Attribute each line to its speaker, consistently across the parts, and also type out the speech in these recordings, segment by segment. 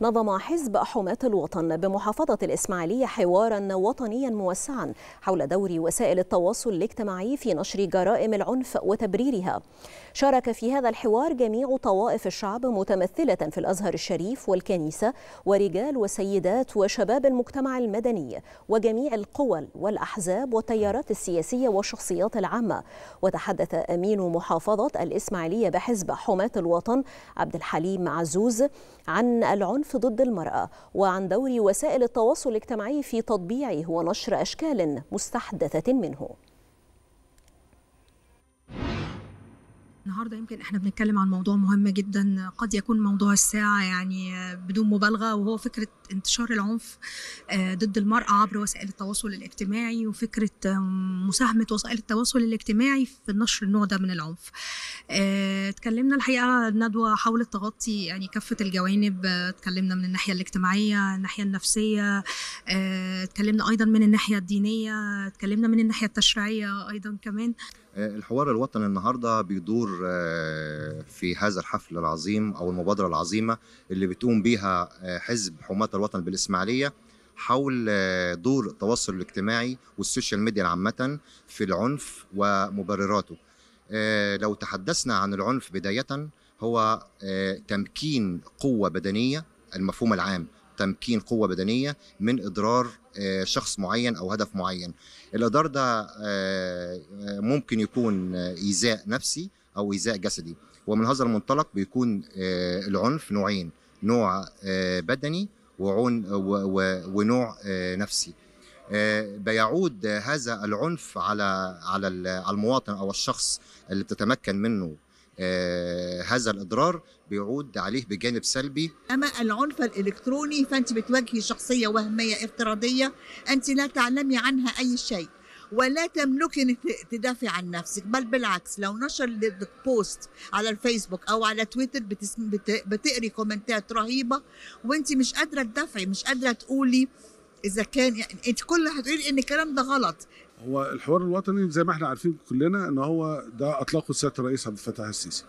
Speaker 1: نظم حزب حماة الوطن بمحافظة الإسماعيلية حوارا وطنيا موسعا حول دور وسائل التواصل الاجتماعي في نشر جرائم العنف وتبريرها شارك في هذا الحوار جميع طوائف الشعب متمثلة في الأزهر الشريف والكنيسة ورجال وسيدات وشباب المجتمع المدني وجميع القوى والأحزاب والتيارات السياسية والشخصيات العامة وتحدث أمين محافظة الإسماعيلية بحزب حماة الوطن عبد الحليم عزوز عن العنف العنف ضد المرأة وعن دور وسائل التواصل الاجتماعي في تطبيعه ونشر أشكال مستحدثة منه
Speaker 2: النهارده يمكن احنا بنتكلم عن موضوع مهم جدا قد يكون موضوع الساعه يعني بدون مبالغه وهو فكره انتشار العنف آه، ضد المراه عبر وسائل التواصل الاجتماعي وفكره مساهمه وسائل التواصل الاجتماعي في نشر النوع ده من العنف. آه، اتكلمنا الحقيقه ندوه حاولت تغطي يعني كافه الجوانب آه، اتكلمنا من الناحيه الاجتماعيه، الناحيه النفسيه، اتكلمنا ايضا من الناحيه الدينيه، اتكلمنا من الناحيه التشريعيه ايضا كمان.
Speaker 3: آه، الحوار الوطني النهارده بيدور آه، في هذا الحفل العظيم او المبادره العظيمه اللي بتقوم بيها آه، حزب حماه الوطن بالاسماعيليه حول دور التواصل الاجتماعي والسوشيال ميديا عامه في العنف ومبرراته. لو تحدثنا عن العنف بدايه هو تمكين قوه بدنيه المفهوم العام تمكين قوه بدنيه من اضرار آه، شخص معين او هدف معين الاضرار ده آه، آه، ممكن يكون ايذاء نفسي او ايذاء جسدي ومن هذا المنطلق بيكون العنف نوعين نوع بدني وعون ونوع نفسي بيعود هذا العنف على على المواطن او الشخص اللي بتتمكن منه آه، هذا الاضرار بيعود عليه بجانب سلبي
Speaker 4: اما العنف الالكتروني فانت بتواجهي شخصيه وهميه افتراضيه انت لا تعلمي عنها اي شيء ولا تملكي انك تدافعي عن نفسك بل بالعكس لو نشر بوست على الفيسبوك او على تويتر بتقري كومنتات رهيبه وانت مش قادره تدافعي مش قادره تقولي اذا كان يعني انت كل هتقولي ان الكلام ده غلط
Speaker 5: هو الحوار الوطني زي ما احنا عارفين كلنا ان هو ده اطلقه سياده الرئيس عبد الفتاح السيسي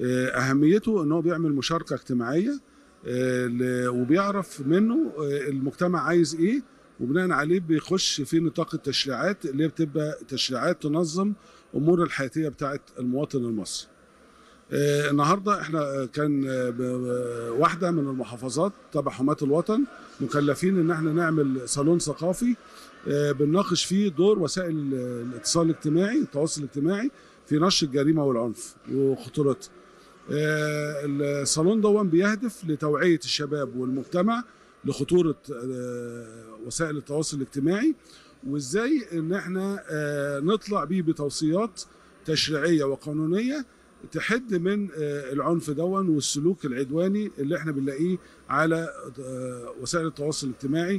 Speaker 5: آه، اهميته ان هو بيعمل مشاركه اجتماعيه آه، وبيعرف منه آه، المجتمع عايز ايه وبناء عليه بيخش في نطاق التشريعات اللي بتبقى تشريعات تنظم امور الحياتيه بتاعه المواطن المصري آه، النهارده احنا آه، كان آه، واحده من المحافظات تبع حماه الوطن مكلفين ان احنا نعمل صالون ثقافي بنناقش فيه دور وسائل الاتصال الاجتماعي التواصل الاجتماعي في نشر الجريمه والعنف وخطورتها. الصالون ده بيهدف لتوعيه الشباب والمجتمع لخطوره وسائل التواصل الاجتماعي وازاي ان احنا نطلع بيه بتوصيات تشريعيه وقانونيه تحد من آه، العنف دون والسلوك العدواني اللي احنا بنلاقيه على آه، وسائل التواصل الاجتماعي